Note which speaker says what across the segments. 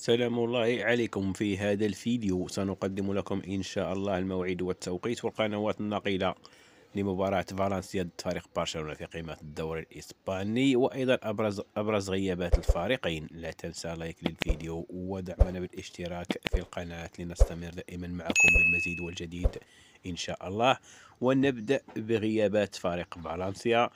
Speaker 1: السلام الله عليكم في هذا الفيديو سنقدم لكم إن شاء الله الموعد والتوقيت والقنوات النقيلة لمباراة فالنسيا ضد فريق برشلونة في قمة الدوري الإسباني وأيضا أبرز أبرز غيابات الفريقين لا تنسى لايك للفيديو ودعمنا بالاشتراك في القناة لنستمر دائما معكم بالمزيد والجديد إن شاء الله ونبدأ بغيابات فريق فالنسيا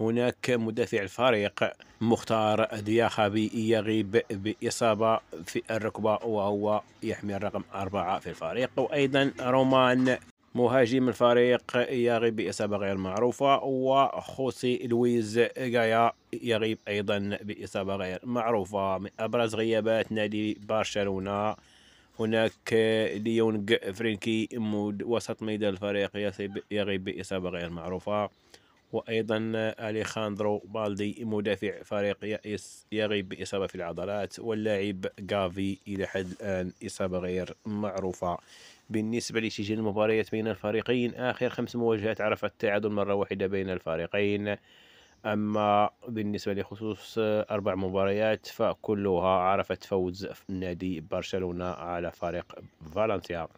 Speaker 1: هناك مدافع الفريق مختار دياخابي يغيب بإصابة في الركبة وهو يحمل الرقم أربعة في الفريق وأيضا رومان مهاجم الفريق يغيب بإصابة غير معروفة وخوسي لويز غايا يغيب أيضا بإصابة غير معروفة من أبرز غيابات نادي برشلونة هناك ليونغ فرينكي وسط ميدان الفريق يغيب بإصابة غير معروفة وأيضا أليخاندرو بالدي مدافع فريق يأس يغيب بإصابة في العضلات واللاعب غافي إلى حد الآن إصابة غير معروفة بالنسبة لسجل المباريات بين الفريقين آخر خمس مواجهات عرفت التعادل مرة واحدة بين الفريقين أما بالنسبة لخصوص أربع مباريات فكلها عرفت فوز نادي برشلونة على فريق فالنسيا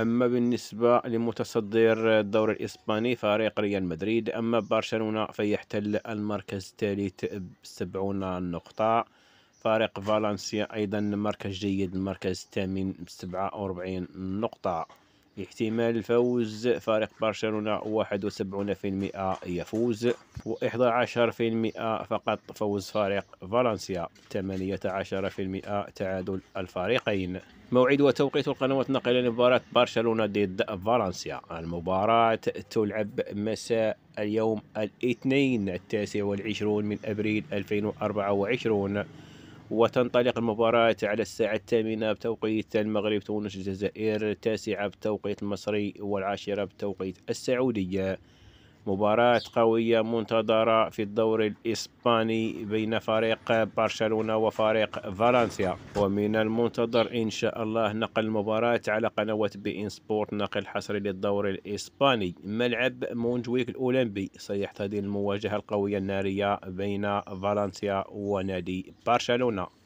Speaker 1: أما بالنسبة لمتصدر الدوري الإسباني فريق ريال مدريد أما برشلونة فيحتل المركز الثالث بسبعون نقطة فريق فالنسيا أيضا مركز جيد المركز الثامن بسبعة وأربعين نقطة احتمال الفوز فريق برشلونة واحد وسبعون في المئة يفوز وإحدى عشر في المئة فقط فوز فريق فالنسيا ثمانية عشر في المئة تعادل الفريقين موعد وتوقيت القنوات الناقلة لمباراة برشلونة ضد فالنسيا المباراة تلعب مساء اليوم الاثنين التاسع والعشرون من أبريل 2024 وتنطلق المباراة على الساعة الثامنة بتوقيت المغرب تونس الجزائر التاسعة بتوقيت المصري والعاشرة بتوقيت السعودية مباراة قوية منتظرة في الدور الإسباني بين فريق برشلونة وفريق فالنسيا ومن المنتظر إن شاء الله نقل المباراة على قنوة بي إن سبورت نقل حصري للدور الإسباني ملعب مونجويك الأولمبي سيحتضن المواجهة القوية النارية بين فالنسيا ونادي برشلونة